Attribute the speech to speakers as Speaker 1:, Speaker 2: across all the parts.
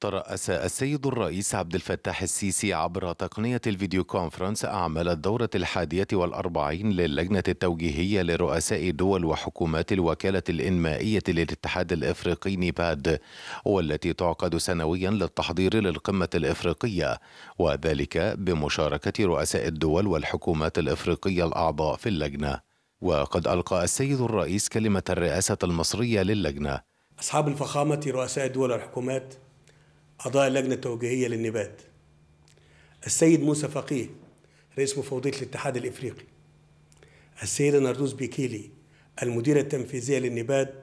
Speaker 1: ترأس السيد الرئيس عبد الفتاح السيسي عبر تقنية الفيديو كونفرنس أعمال الدورة الحادية والأربعين للجنة التوجيهية لرؤساء دول وحكومات الوكالة الإنمائية للاتحاد الإفريقي نيباد والتي تعقد سنويا للتحضير للقمة الإفريقية وذلك بمشاركة رؤساء الدول والحكومات الإفريقية الأعضاء في اللجنة وقد ألقى السيد الرئيس كلمة الرئاسة المصرية للجنة
Speaker 2: أصحاب الفخامة رؤساء الدول والحكومات أعضاء اللجنة التوجيهية للنبات السيد موسى فقيه رئيس مفوضية الاتحاد الإفريقي السيدة نردوس بيكيلي المديرة التنفيذية للنبات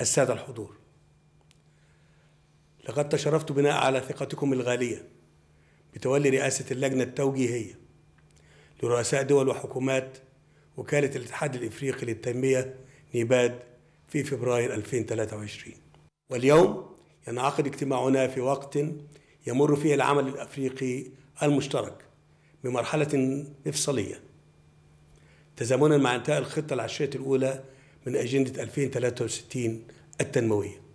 Speaker 2: السادة الحضور لقد تشرفت بناء على ثقتكم الغالية بتولي رئاسة اللجنة التوجيهية لرؤساء دول وحكومات وكالة الاتحاد الإفريقي للتنمية نيباد في فبراير 2023 واليوم ينعقد اجتماعنا في وقت يمر فيه العمل الافريقي المشترك بمرحله مفصليه تزامنا مع انتهاء الخطه العشريه الاولى من اجنده 2063 التنمويه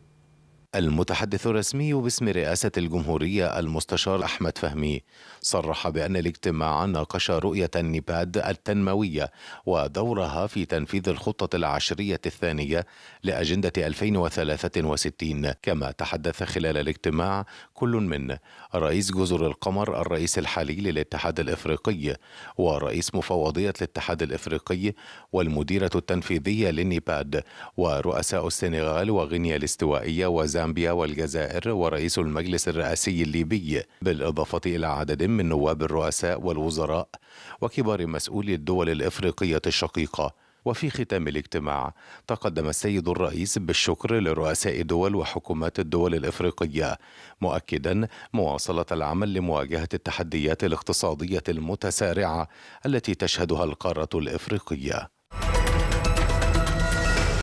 Speaker 1: المتحدث الرسمي باسم رئاسة الجمهورية المستشار أحمد فهمي صرح بأن الاجتماع ناقش رؤية النباد التنموية ودورها في تنفيذ الخطة العشرية الثانية لأجندة 2063 كما تحدث خلال الاجتماع كل من رئيس جزر القمر الرئيس الحالي للاتحاد الإفريقي ورئيس مفوضية الاتحاد الإفريقي والمديرة التنفيذية للنباد ورؤساء السنغال وغينيا الاستوائية وزنزبار زامبيا والجزائر ورئيس المجلس الرئاسي الليبي بالإضافة إلى عدد من نواب الرؤساء والوزراء وكبار مسؤولي الدول الإفريقية الشقيقة وفي ختام الاجتماع تقدم السيد الرئيس بالشكر لرؤساء دول وحكومات الدول الافريقيه مؤكدا مواصله العمل لمواجهه التحديات الاقتصاديه المتسارعه التي تشهدها القاره الافريقيه